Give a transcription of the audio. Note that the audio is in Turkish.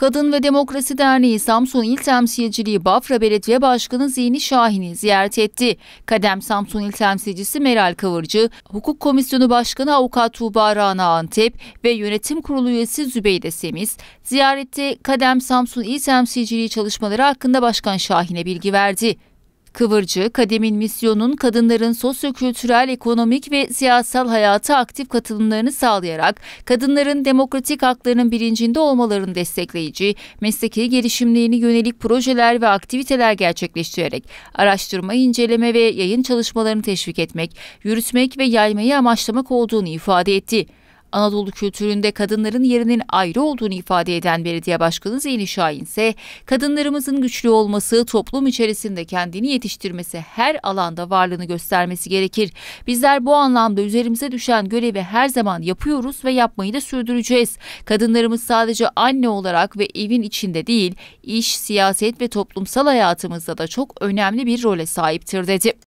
Kadın ve Demokrasi Derneği Samsun İl Temsilciliği Bafra Belediye Başkanı Zihni Şahin'i ziyaret etti. Kadem Samsun İl Temsilcisi Meral Kıvırcı, Hukuk Komisyonu Başkanı Avukat Tuğba Rana Antep ve Yönetim Kurulu üyesi Zübeyde Semiz, ziyarette Kadem Samsun İl Temsilciliği çalışmaları hakkında Başkan Şahin'e bilgi verdi. Kıvırcı, Kadem'in misyonun kadınların sosyokültürel, ekonomik ve siyasal hayata aktif katılımlarını sağlayarak kadınların demokratik haklarının bilincinde olmalarını destekleyici, mesleki gelişimlerini yönelik projeler ve aktiviteler gerçekleştirerek araştırma, inceleme ve yayın çalışmalarını teşvik etmek, yürütmek ve yaymayı amaçlamak olduğunu ifade etti. Anadolu kültüründe kadınların yerinin ayrı olduğunu ifade eden belediye başkanı Zeyni Şahin ise kadınlarımızın güçlü olması, toplum içerisinde kendini yetiştirmesi, her alanda varlığını göstermesi gerekir. Bizler bu anlamda üzerimize düşen görevi her zaman yapıyoruz ve yapmayı da sürdüreceğiz. Kadınlarımız sadece anne olarak ve evin içinde değil, iş, siyaset ve toplumsal hayatımızda da çok önemli bir role sahiptir dedi.